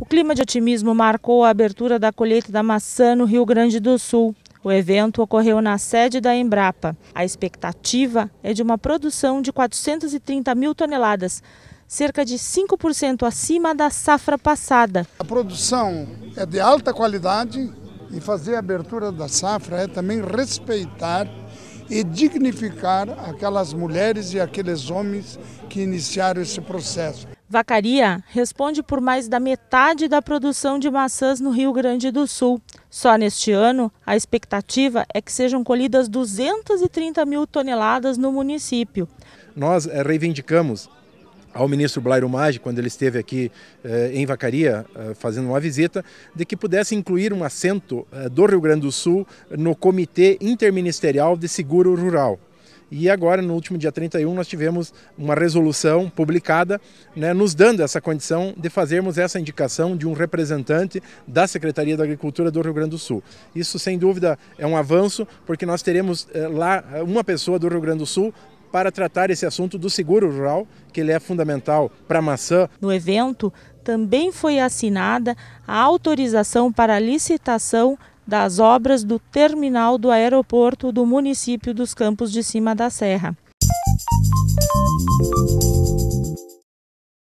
O clima de otimismo marcou a abertura da colheita da maçã no Rio Grande do Sul. O evento ocorreu na sede da Embrapa. A expectativa é de uma produção de 430 mil toneladas, cerca de 5% acima da safra passada. A produção é de alta qualidade e fazer a abertura da safra é também respeitar e dignificar aquelas mulheres e aqueles homens que iniciaram esse processo. Vacaria responde por mais da metade da produção de maçãs no Rio Grande do Sul. Só neste ano, a expectativa é que sejam colhidas 230 mil toneladas no município. Nós eh, reivindicamos ao ministro Blairo Maggi, quando ele esteve aqui eh, em Vacaria eh, fazendo uma visita, de que pudesse incluir um assento eh, do Rio Grande do Sul no Comitê Interministerial de Seguro Rural. E agora, no último dia 31, nós tivemos uma resolução publicada, né, nos dando essa condição de fazermos essa indicação de um representante da Secretaria da Agricultura do Rio Grande do Sul. Isso, sem dúvida, é um avanço, porque nós teremos eh, lá eh, uma pessoa do Rio Grande do Sul para tratar esse assunto do seguro rural, que ele é fundamental para a maçã. No evento, também foi assinada a autorização para a licitação das obras do terminal do aeroporto do município dos Campos de Cima da Serra.